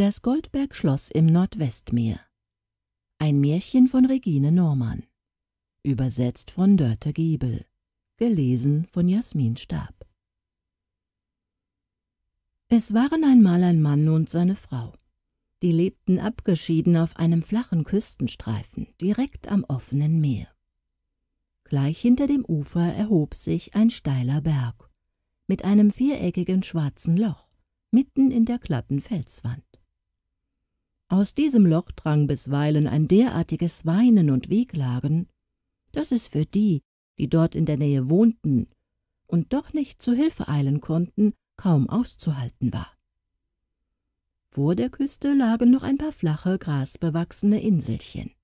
Das Goldbergschloss im Nordwestmeer. Ein Märchen von Regine Normann. Übersetzt von Dörte Giebel. Gelesen von Jasmin Stab. Es waren einmal ein Mann und seine Frau. Die lebten abgeschieden auf einem flachen Küstenstreifen, direkt am offenen Meer. Gleich hinter dem Ufer erhob sich ein steiler Berg mit einem viereckigen schwarzen Loch mitten in der glatten Felswand. Aus diesem Loch drang bisweilen ein derartiges Weinen und Wehklagen, dass es für die, die dort in der Nähe wohnten und doch nicht zu Hilfe eilen konnten, kaum auszuhalten war. Vor der Küste lagen noch ein paar flache, grasbewachsene Inselchen.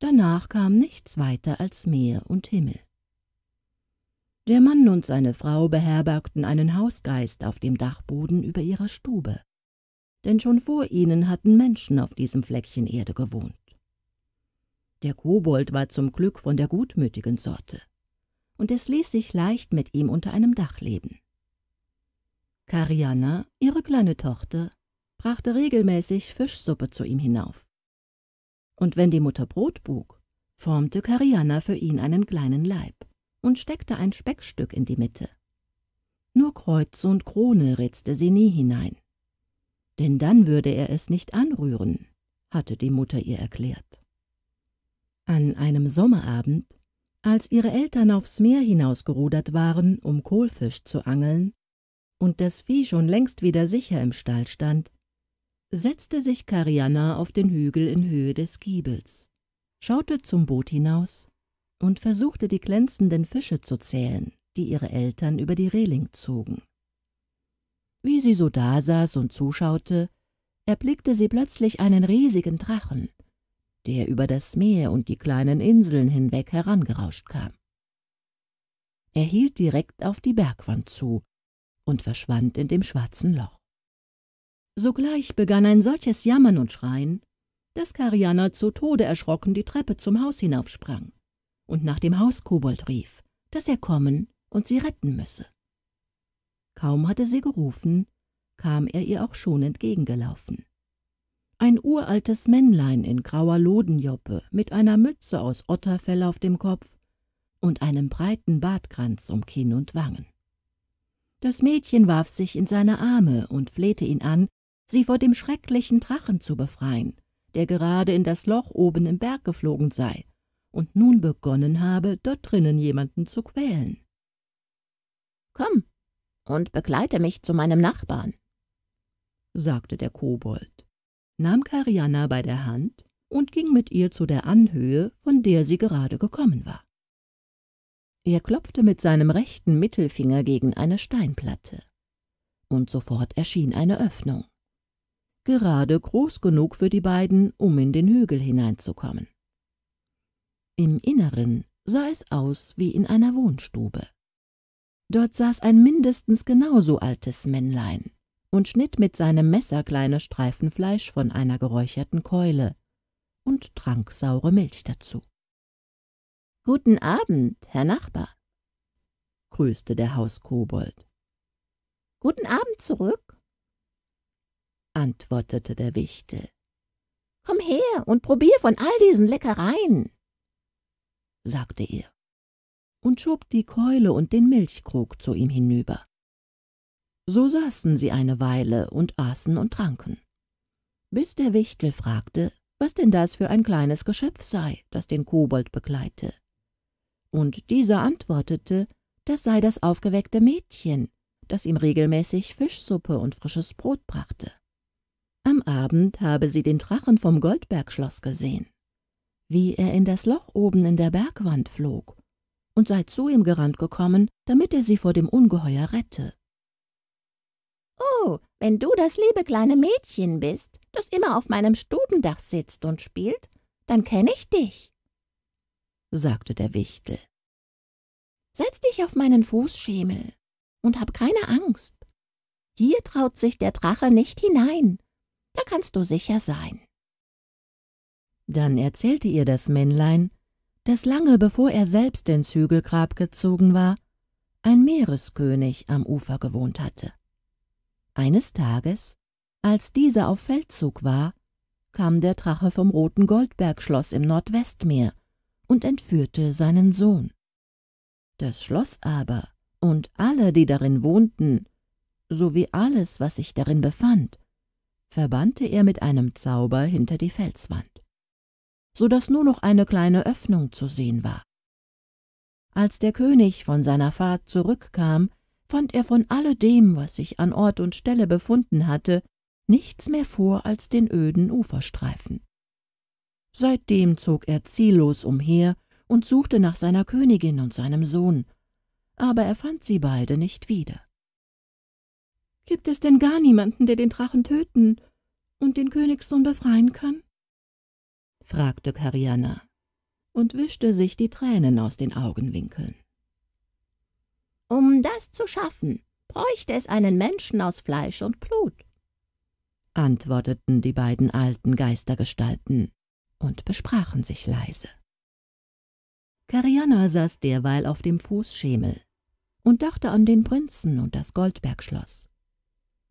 Danach kam nichts weiter als Meer und Himmel. Der Mann und seine Frau beherbergten einen Hausgeist auf dem Dachboden über ihrer Stube denn schon vor ihnen hatten Menschen auf diesem Fleckchen Erde gewohnt. Der Kobold war zum Glück von der gutmütigen Sorte, und es ließ sich leicht mit ihm unter einem Dach leben. Kariana, ihre kleine Tochter, brachte regelmäßig Fischsuppe zu ihm hinauf. Und wenn die Mutter Brot buk, formte Kariana für ihn einen kleinen Leib und steckte ein Speckstück in die Mitte. Nur Kreuz und Krone ritzte sie nie hinein denn dann würde er es nicht anrühren, hatte die Mutter ihr erklärt. An einem Sommerabend, als ihre Eltern aufs Meer hinausgerudert waren, um Kohlfisch zu angeln, und das Vieh schon längst wieder sicher im Stall stand, setzte sich Karianna auf den Hügel in Höhe des Giebels, schaute zum Boot hinaus und versuchte die glänzenden Fische zu zählen, die ihre Eltern über die Reling zogen. Wie sie so dasaß und zuschaute, erblickte sie plötzlich einen riesigen Drachen, der über das Meer und die kleinen Inseln hinweg herangerauscht kam. Er hielt direkt auf die Bergwand zu und verschwand in dem schwarzen Loch. Sogleich begann ein solches Jammern und Schreien, dass Kariana zu Tode erschrocken die Treppe zum Haus hinaufsprang und nach dem Hauskobold rief, dass er kommen und sie retten müsse. Kaum hatte sie gerufen, kam er ihr auch schon entgegengelaufen. Ein uraltes Männlein in grauer Lodenjoppe mit einer Mütze aus Otterfell auf dem Kopf und einem breiten Bartkranz um Kinn und Wangen. Das Mädchen warf sich in seine Arme und flehte ihn an, sie vor dem schrecklichen Drachen zu befreien, der gerade in das Loch oben im Berg geflogen sei und nun begonnen habe, dort drinnen jemanden zu quälen. Komm, und begleite mich zu meinem Nachbarn, sagte der Kobold, nahm Karianna bei der Hand und ging mit ihr zu der Anhöhe, von der sie gerade gekommen war. Er klopfte mit seinem rechten Mittelfinger gegen eine Steinplatte, und sofort erschien eine Öffnung, gerade groß genug für die beiden, um in den Hügel hineinzukommen. Im Inneren sah es aus wie in einer Wohnstube. Dort saß ein mindestens genauso altes Männlein und schnitt mit seinem Messer kleine Streifen Fleisch von einer geräucherten Keule und trank saure Milch dazu. Guten Abend, Herr Nachbar, grüßte der Hauskobold. Guten Abend zurück, antwortete der Wichtel. Komm her und probier von all diesen Leckereien, sagte er und schob die Keule und den Milchkrug zu ihm hinüber. So saßen sie eine Weile und aßen und tranken, bis der Wichtel fragte, was denn das für ein kleines Geschöpf sei, das den Kobold begleite. Und dieser antwortete, das sei das aufgeweckte Mädchen, das ihm regelmäßig Fischsuppe und frisches Brot brachte. Am Abend habe sie den Drachen vom Goldbergschloss gesehen, wie er in das Loch oben in der Bergwand flog und sei zu ihm gerannt gekommen, damit er sie vor dem Ungeheuer rette. Oh, wenn du das liebe kleine Mädchen bist, das immer auf meinem Stubendach sitzt und spielt, dann kenne ich dich, sagte der Wichtel. Setz dich auf meinen Fußschemel und hab keine Angst. Hier traut sich der Drache nicht hinein, da kannst du sicher sein. Dann erzählte ihr das Männlein, dass lange bevor er selbst ins Hügelgrab gezogen war, ein Meereskönig am Ufer gewohnt hatte. Eines Tages, als dieser auf Feldzug war, kam der Drache vom roten Goldbergschloss im Nordwestmeer und entführte seinen Sohn. Das Schloss aber und alle, die darin wohnten, sowie alles, was sich darin befand, verbannte er mit einem Zauber hinter die Felswand so daß nur noch eine kleine Öffnung zu sehen war. Als der König von seiner Fahrt zurückkam, fand er von alledem, was sich an Ort und Stelle befunden hatte, nichts mehr vor als den öden Uferstreifen. Seitdem zog er ziellos umher und suchte nach seiner Königin und seinem Sohn, aber er fand sie beide nicht wieder. »Gibt es denn gar niemanden, der den Drachen töten und den Königssohn befreien kann?« fragte Kariana und wischte sich die Tränen aus den Augenwinkeln. Um das zu schaffen, bräuchte es einen Menschen aus Fleisch und Blut, antworteten die beiden alten Geistergestalten und besprachen sich leise. Kariana saß derweil auf dem Fußschemel und dachte an den Prinzen und das Goldbergschloss,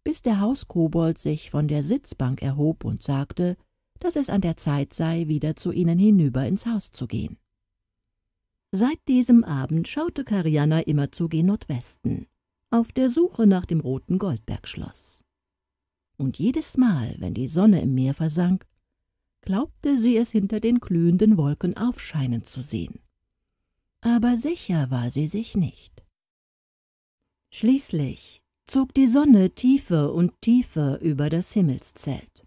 bis der Hauskobold sich von der Sitzbank erhob und sagte, dass es an der Zeit sei, wieder zu ihnen hinüber ins Haus zu gehen. Seit diesem Abend schaute Kariana immerzu gen Nordwesten, auf der Suche nach dem roten Goldbergschloss. Und jedes Mal, wenn die Sonne im Meer versank, glaubte sie es hinter den glühenden Wolken aufscheinen zu sehen. Aber sicher war sie sich nicht. Schließlich zog die Sonne tiefer und tiefer über das Himmelszelt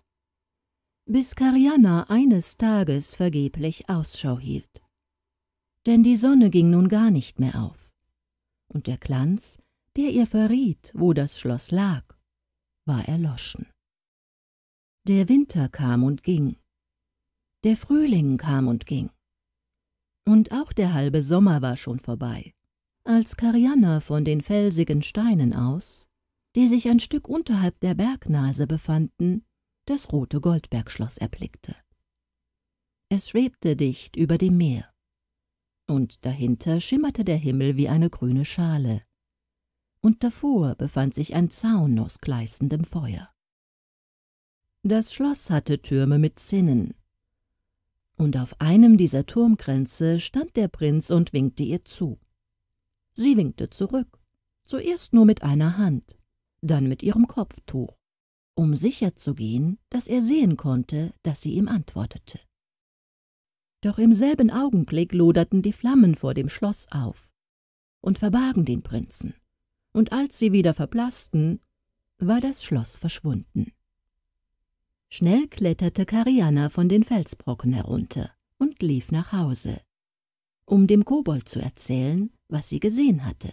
bis Karianna eines Tages vergeblich Ausschau hielt. Denn die Sonne ging nun gar nicht mehr auf, und der Glanz, der ihr verriet, wo das Schloss lag, war erloschen. Der Winter kam und ging, der Frühling kam und ging, und auch der halbe Sommer war schon vorbei, als Karianna von den felsigen Steinen aus, die sich ein Stück unterhalb der Bergnase befanden, das rote Goldbergschloss erblickte. Es schwebte dicht über dem Meer, und dahinter schimmerte der Himmel wie eine grüne Schale, und davor befand sich ein Zaun aus gleißendem Feuer. Das Schloss hatte Türme mit Zinnen, und auf einem dieser Turmgrenze stand der Prinz und winkte ihr zu. Sie winkte zurück, zuerst nur mit einer Hand, dann mit ihrem Kopftuch um sicher zu gehen, dass er sehen konnte, dass sie ihm antwortete. Doch im selben Augenblick loderten die Flammen vor dem Schloss auf und verbargen den Prinzen, und als sie wieder verblassten, war das Schloss verschwunden. Schnell kletterte Kariana von den Felsbrocken herunter und lief nach Hause, um dem Kobold zu erzählen, was sie gesehen hatte.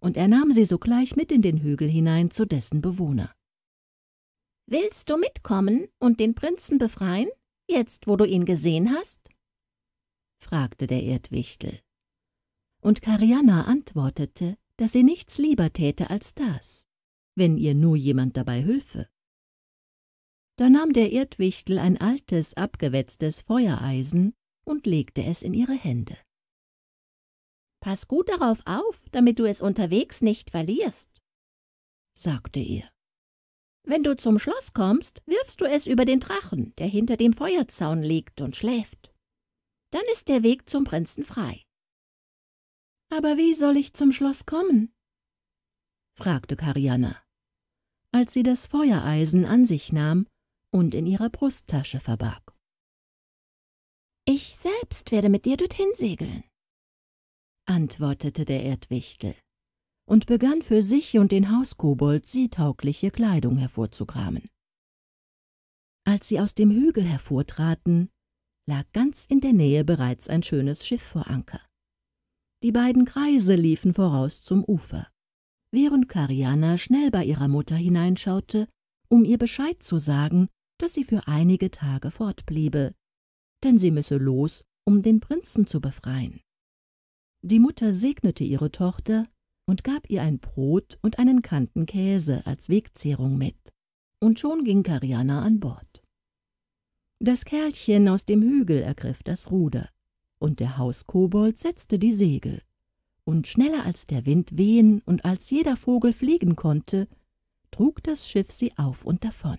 Und er nahm sie sogleich mit in den Hügel hinein zu dessen Bewohner. Willst du mitkommen und den Prinzen befreien, jetzt wo du ihn gesehen hast? fragte der Erdwichtel. Und Karianna antwortete, dass sie nichts lieber täte als das, wenn ihr nur jemand dabei hülfe. Da nahm der Erdwichtel ein altes, abgewetztes Feuereisen und legte es in ihre Hände. Pass gut darauf auf, damit du es unterwegs nicht verlierst, sagte er. Wenn du zum Schloss kommst, wirfst du es über den Drachen, der hinter dem Feuerzaun liegt und schläft. Dann ist der Weg zum Prinzen frei. Aber wie soll ich zum Schloss kommen? fragte Karianna, als sie das Feuereisen an sich nahm und in ihrer Brusttasche verbarg. Ich selbst werde mit dir dorthin segeln, antwortete der Erdwichtel und begann für sich und den Hauskobold seetaugliche Kleidung hervorzukramen. Als sie aus dem Hügel hervortraten, lag ganz in der Nähe bereits ein schönes Schiff vor Anker. Die beiden Kreise liefen voraus zum Ufer, während Kariana schnell bei ihrer Mutter hineinschaute, um ihr Bescheid zu sagen, dass sie für einige Tage fortbliebe, denn sie müsse los, um den Prinzen zu befreien. Die Mutter segnete ihre Tochter und gab ihr ein Brot und einen Kanten Käse als Wegzehrung mit, und schon ging Kariana an Bord. Das Kerlchen aus dem Hügel ergriff das Ruder, und der Hauskobold setzte die Segel, und schneller als der Wind wehen und als jeder Vogel fliegen konnte, trug das Schiff sie auf und davon.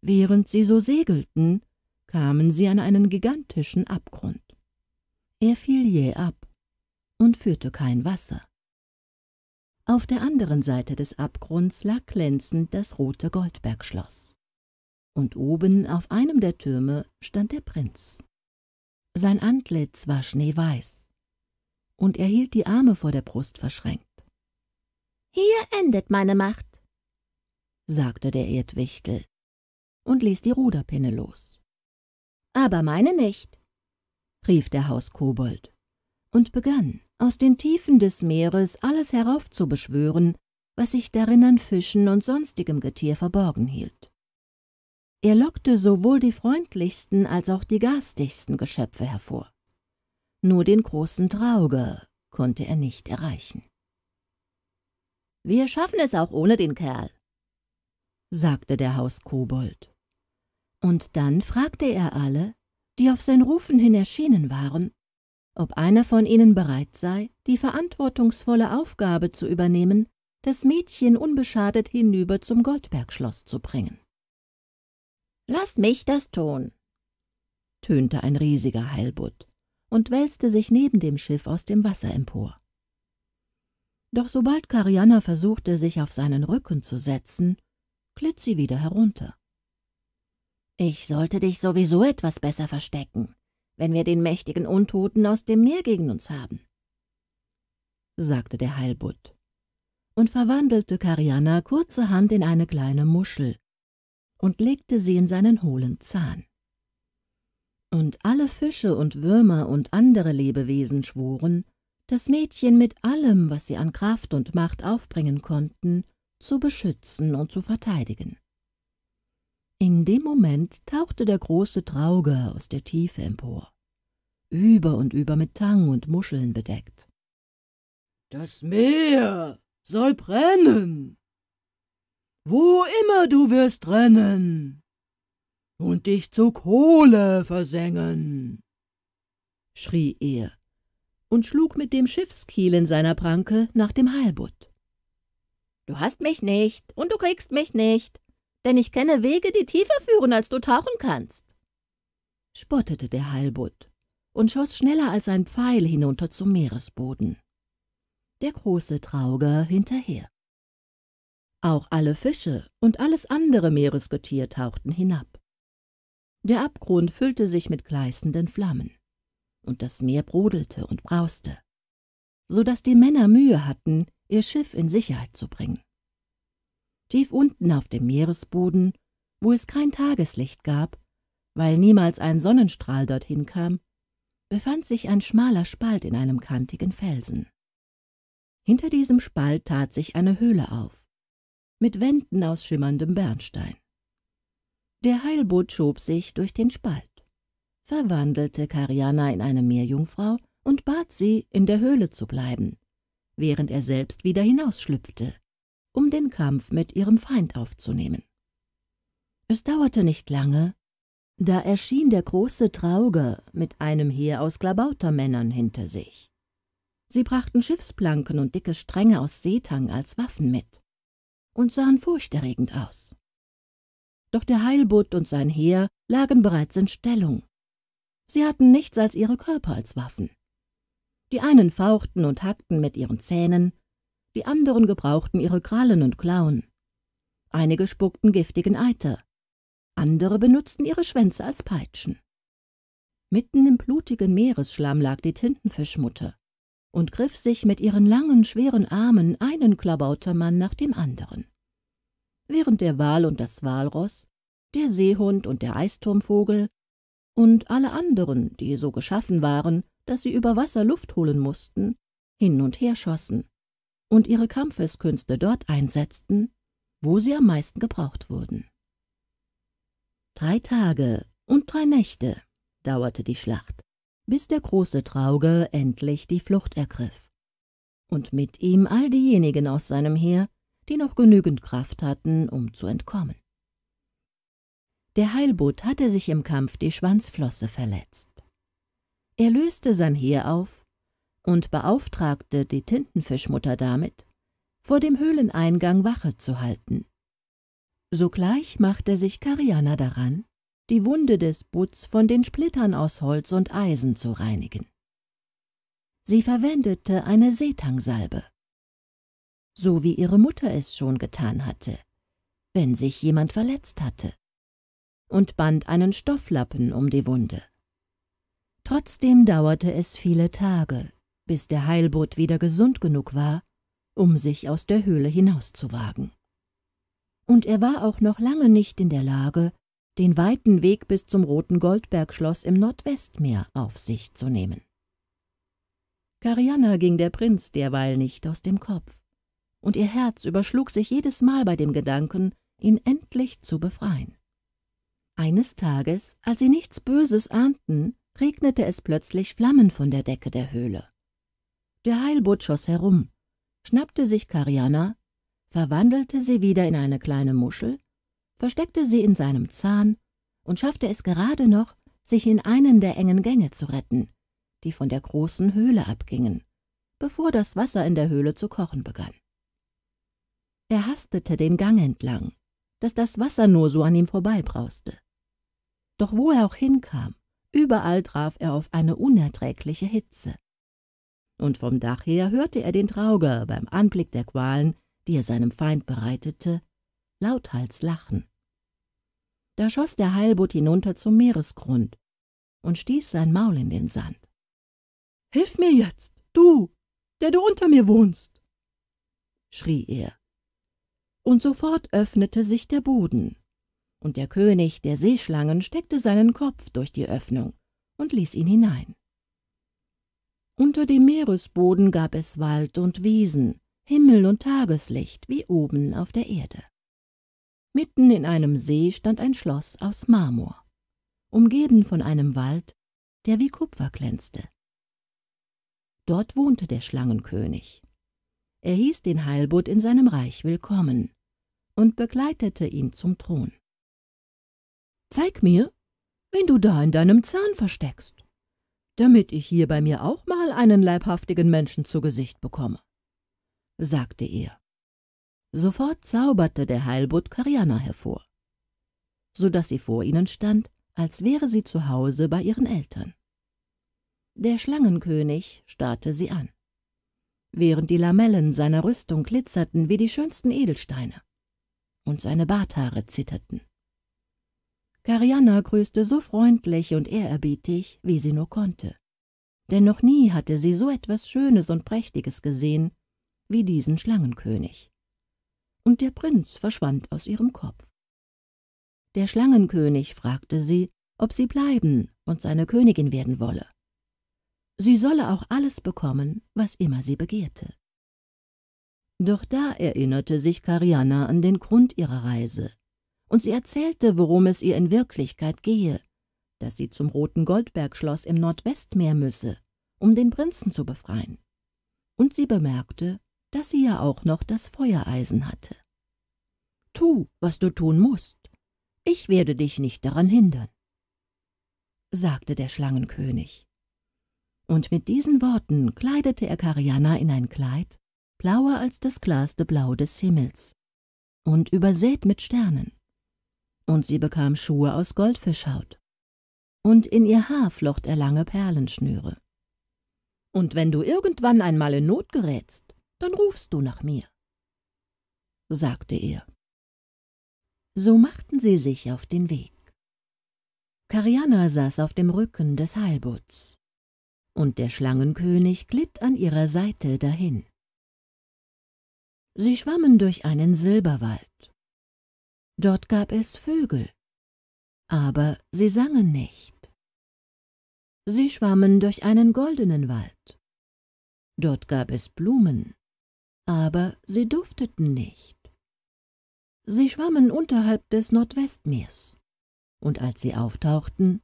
Während sie so segelten, kamen sie an einen gigantischen Abgrund. Er fiel jäh ab und führte kein Wasser. Auf der anderen Seite des Abgrunds lag glänzend das rote Goldbergschloss. Und oben auf einem der Türme stand der Prinz. Sein Antlitz war schneeweiß, und er hielt die Arme vor der Brust verschränkt. »Hier endet meine Macht«, sagte der Erdwichtel und ließ die Ruderpinne los. »Aber meine nicht«, rief der Hauskobold und begann, aus den Tiefen des Meeres alles heraufzubeschwören, was sich darin an Fischen und sonstigem Getier verborgen hielt. Er lockte sowohl die freundlichsten als auch die garstigsten Geschöpfe hervor. Nur den großen Trauge konnte er nicht erreichen. »Wir schaffen es auch ohne den Kerl«, sagte der Hauskobold. Und dann fragte er alle, die auf sein Rufen hin erschienen waren, ob einer von ihnen bereit sei, die verantwortungsvolle Aufgabe zu übernehmen, das Mädchen unbeschadet hinüber zum Goldbergschloss zu bringen. Lass mich das tun, tönte ein riesiger Heilbutt und wälzte sich neben dem Schiff aus dem Wasser empor. Doch sobald Karianna versuchte, sich auf seinen Rücken zu setzen, glitt sie wieder herunter. Ich sollte dich sowieso etwas besser verstecken, wenn wir den mächtigen Untoten aus dem Meer gegen uns haben, sagte der Heilbutt und verwandelte Kariana kurzerhand in eine kleine Muschel und legte sie in seinen hohlen Zahn. Und alle Fische und Würmer und andere Lebewesen schworen, das Mädchen mit allem, was sie an Kraft und Macht aufbringen konnten, zu beschützen und zu verteidigen. In dem Moment tauchte der große Drauge aus der Tiefe empor über und über mit Tang und Muscheln bedeckt. Das Meer soll brennen, wo immer du wirst rennen und dich zu Kohle versengen, schrie er und schlug mit dem Schiffskiel in seiner Pranke nach dem Heilbutt. Du hast mich nicht und du kriegst mich nicht, denn ich kenne Wege, die tiefer führen, als du tauchen kannst, spottete der Heilbutt und schoss schneller als ein Pfeil hinunter zum Meeresboden. Der große Trauger hinterher. Auch alle Fische und alles andere Meeresgetier tauchten hinab. Der Abgrund füllte sich mit gleißenden Flammen, und das Meer brodelte und brauste, so dass die Männer Mühe hatten, ihr Schiff in Sicherheit zu bringen. Tief unten auf dem Meeresboden, wo es kein Tageslicht gab, weil niemals ein Sonnenstrahl dorthin kam, befand sich ein schmaler Spalt in einem kantigen Felsen. Hinter diesem Spalt tat sich eine Höhle auf, mit Wänden aus schimmerndem Bernstein. Der Heilbutt schob sich durch den Spalt, verwandelte Kariana in eine Meerjungfrau und bat sie, in der Höhle zu bleiben, während er selbst wieder hinausschlüpfte, um den Kampf mit ihrem Feind aufzunehmen. Es dauerte nicht lange, da erschien der große Trauge mit einem Heer aus Klabautermännern hinter sich. Sie brachten Schiffsplanken und dicke Stränge aus Seetang als Waffen mit und sahen furchterregend aus. Doch der Heilbutt und sein Heer lagen bereits in Stellung. Sie hatten nichts als ihre Körper als Waffen. Die einen fauchten und hackten mit ihren Zähnen, die anderen gebrauchten ihre Krallen und Klauen. Einige spuckten giftigen Eiter, andere benutzten ihre Schwänze als Peitschen. Mitten im blutigen Meeresschlamm lag die Tintenfischmutter und griff sich mit ihren langen, schweren Armen einen Klabautermann nach dem anderen. Während der Wal und das Walross, der Seehund und der Eisturmvogel und alle anderen, die so geschaffen waren, dass sie über Wasser Luft holen mussten, hin und her schossen und ihre Kampfeskünste dort einsetzten, wo sie am meisten gebraucht wurden. Drei Tage und drei Nächte dauerte die Schlacht, bis der große Trauge endlich die Flucht ergriff. Und mit ihm all diejenigen aus seinem Heer, die noch genügend Kraft hatten, um zu entkommen. Der Heilbutt hatte sich im Kampf die Schwanzflosse verletzt. Er löste sein Heer auf und beauftragte die Tintenfischmutter damit, vor dem Höhleneingang Wache zu halten, Sogleich machte sich Kariana daran, die Wunde des Butz von den Splittern aus Holz und Eisen zu reinigen. Sie verwendete eine Seetangsalbe, so wie ihre Mutter es schon getan hatte, wenn sich jemand verletzt hatte, und band einen Stofflappen um die Wunde. Trotzdem dauerte es viele Tage, bis der Heilbutt wieder gesund genug war, um sich aus der Höhle hinauszuwagen und er war auch noch lange nicht in der Lage, den weiten Weg bis zum Roten Goldbergschloss im Nordwestmeer auf sich zu nehmen. Kariana ging der Prinz derweil nicht aus dem Kopf, und ihr Herz überschlug sich jedes Mal bei dem Gedanken, ihn endlich zu befreien. Eines Tages, als sie nichts Böses ahnten, regnete es plötzlich Flammen von der Decke der Höhle. Der Heilbutt schoss herum, schnappte sich Kariana verwandelte sie wieder in eine kleine Muschel, versteckte sie in seinem Zahn und schaffte es gerade noch, sich in einen der engen Gänge zu retten, die von der großen Höhle abgingen, bevor das Wasser in der Höhle zu kochen begann. Er hastete den Gang entlang, dass das Wasser nur so an ihm vorbeibrauste. Doch wo er auch hinkam, überall traf er auf eine unerträgliche Hitze. Und vom Dach her hörte er den Trauger beim Anblick der Qualen, die er seinem Feind bereitete, lauthals lachen. Da schoss der Heilbutt hinunter zum Meeresgrund und stieß sein Maul in den Sand. Hilf mir jetzt, du, der du unter mir wohnst! schrie er. Und sofort öffnete sich der Boden, und der König der Seeschlangen steckte seinen Kopf durch die Öffnung und ließ ihn hinein. Unter dem Meeresboden gab es Wald und Wiesen, Himmel und Tageslicht wie oben auf der Erde. Mitten in einem See stand ein Schloss aus Marmor, umgeben von einem Wald, der wie Kupfer glänzte. Dort wohnte der Schlangenkönig. Er hieß den Heilbutt in seinem Reich willkommen und begleitete ihn zum Thron. Zeig mir, wen du da in deinem Zahn versteckst, damit ich hier bei mir auch mal einen leibhaftigen Menschen zu Gesicht bekomme sagte er. Sofort zauberte der Heilbutt Kariana hervor, so daß sie vor ihnen stand, als wäre sie zu Hause bei ihren Eltern. Der Schlangenkönig starrte sie an, während die Lamellen seiner Rüstung glitzerten wie die schönsten Edelsteine und seine Barthaare zitterten. Kariana grüßte so freundlich und ehrerbietig, wie sie nur konnte, denn noch nie hatte sie so etwas Schönes und Prächtiges gesehen wie diesen Schlangenkönig. Und der Prinz verschwand aus ihrem Kopf. Der Schlangenkönig fragte sie, ob sie bleiben und seine Königin werden wolle. Sie solle auch alles bekommen, was immer sie begehrte. Doch da erinnerte sich Kariana an den Grund ihrer Reise, und sie erzählte, worum es ihr in Wirklichkeit gehe, dass sie zum Roten Goldbergschloss im Nordwestmeer müsse, um den Prinzen zu befreien. Und sie bemerkte, dass sie ja auch noch das Feuereisen hatte. Tu, was du tun musst. Ich werde dich nicht daran hindern, sagte der Schlangenkönig. Und mit diesen Worten kleidete er Kariana in ein Kleid, blauer als das klarste Blau des Himmels und übersät mit Sternen. Und sie bekam Schuhe aus Goldfischhaut. Und in ihr Haar flocht er lange Perlenschnüre. Und wenn du irgendwann einmal in Not gerätst, dann rufst du nach mir, sagte er. So machten sie sich auf den Weg. Kariana saß auf dem Rücken des Heilbutts, und der Schlangenkönig glitt an ihrer Seite dahin. Sie schwammen durch einen Silberwald. Dort gab es Vögel, aber sie sangen nicht. Sie schwammen durch einen goldenen Wald. Dort gab es Blumen, aber sie dufteten nicht. Sie schwammen unterhalb des Nordwestmeers, und als sie auftauchten,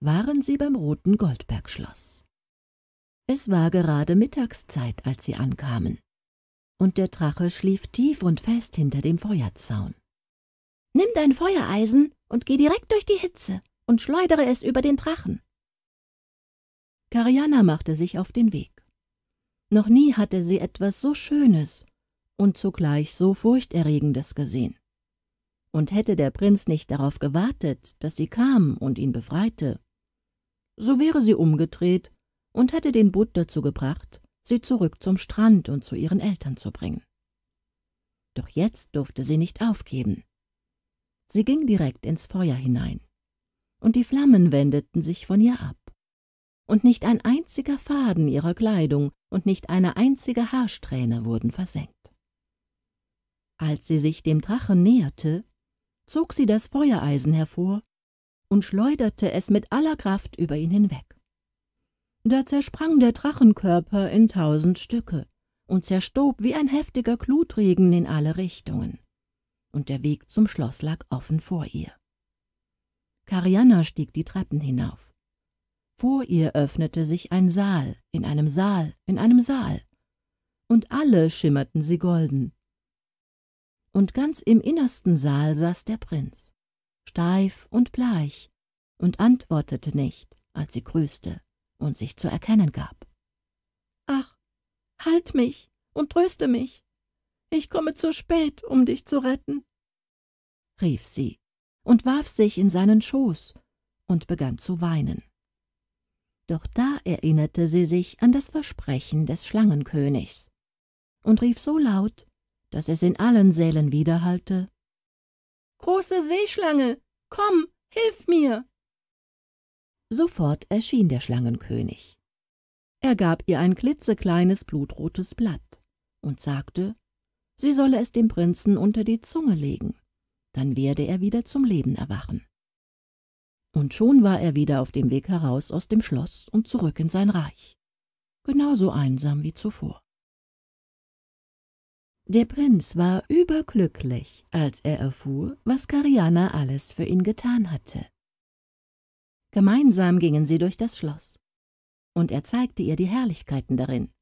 waren sie beim roten Goldbergschloss. Es war gerade Mittagszeit, als sie ankamen, und der Drache schlief tief und fest hinter dem Feuerzaun. Nimm dein Feuereisen und geh direkt durch die Hitze und schleudere es über den Drachen. Kariana machte sich auf den Weg. Noch nie hatte sie etwas so Schönes und zugleich so Furchterregendes gesehen. Und hätte der Prinz nicht darauf gewartet, dass sie kam und ihn befreite, so wäre sie umgedreht und hätte den Butt dazu gebracht, sie zurück zum Strand und zu ihren Eltern zu bringen. Doch jetzt durfte sie nicht aufgeben. Sie ging direkt ins Feuer hinein, und die Flammen wendeten sich von ihr ab und nicht ein einziger Faden ihrer Kleidung und nicht eine einzige Haarsträhne wurden versenkt. Als sie sich dem Drachen näherte, zog sie das Feuereisen hervor und schleuderte es mit aller Kraft über ihn hinweg. Da zersprang der Drachenkörper in tausend Stücke und zerstob wie ein heftiger Glutregen in alle Richtungen, und der Weg zum Schloss lag offen vor ihr. Karianna stieg die Treppen hinauf. Vor ihr öffnete sich ein Saal, in einem Saal, in einem Saal. Und alle schimmerten sie golden. Und ganz im innersten Saal saß der Prinz, steif und bleich, und antwortete nicht, als sie grüßte und sich zu erkennen gab. Ach, halt mich und tröste mich. Ich komme zu spät, um dich zu retten, rief sie und warf sich in seinen Schoß und begann zu weinen. Doch da erinnerte sie sich an das Versprechen des Schlangenkönigs und rief so laut, dass es in allen Sälen widerhallte. Große Seeschlange, komm, hilf mir! Sofort erschien der Schlangenkönig. Er gab ihr ein klitzekleines blutrotes Blatt und sagte, sie solle es dem Prinzen unter die Zunge legen, dann werde er wieder zum Leben erwachen und schon war er wieder auf dem Weg heraus aus dem Schloss und zurück in sein Reich, genauso einsam wie zuvor. Der Prinz war überglücklich, als er erfuhr, was Kariana alles für ihn getan hatte. Gemeinsam gingen sie durch das Schloss, und er zeigte ihr die Herrlichkeiten darin,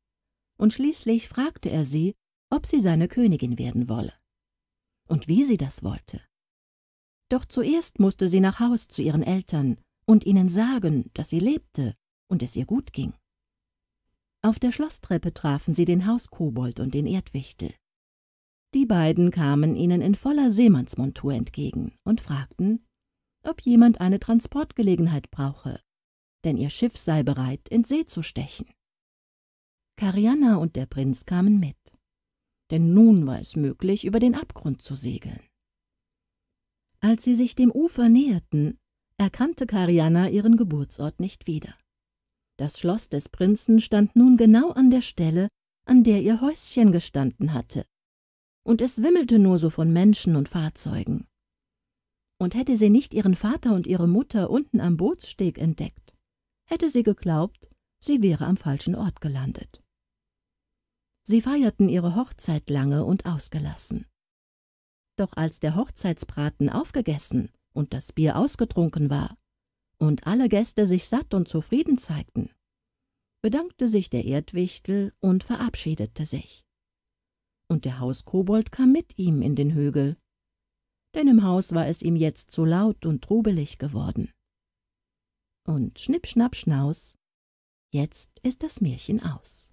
und schließlich fragte er sie, ob sie seine Königin werden wolle und wie sie das wollte. Doch zuerst musste sie nach Haus zu ihren Eltern und ihnen sagen, dass sie lebte und es ihr gut ging. Auf der Schlosstreppe trafen sie den Hauskobold und den Erdwichtel. Die beiden kamen ihnen in voller Seemannsmontur entgegen und fragten, ob jemand eine Transportgelegenheit brauche, denn ihr Schiff sei bereit, in See zu stechen. Karianna und der Prinz kamen mit, denn nun war es möglich, über den Abgrund zu segeln. Als sie sich dem Ufer näherten, erkannte Kariana ihren Geburtsort nicht wieder. Das Schloss des Prinzen stand nun genau an der Stelle, an der ihr Häuschen gestanden hatte, und es wimmelte nur so von Menschen und Fahrzeugen. Und hätte sie nicht ihren Vater und ihre Mutter unten am Bootssteg entdeckt, hätte sie geglaubt, sie wäre am falschen Ort gelandet. Sie feierten ihre Hochzeit lange und ausgelassen. Doch als der Hochzeitsbraten aufgegessen und das Bier ausgetrunken war und alle Gäste sich satt und zufrieden zeigten, bedankte sich der Erdwichtel und verabschiedete sich. Und der Hauskobold kam mit ihm in den Hügel, denn im Haus war es ihm jetzt zu laut und trubelig geworden. Und schnipp, schnapp, schnaus, jetzt ist das Märchen aus.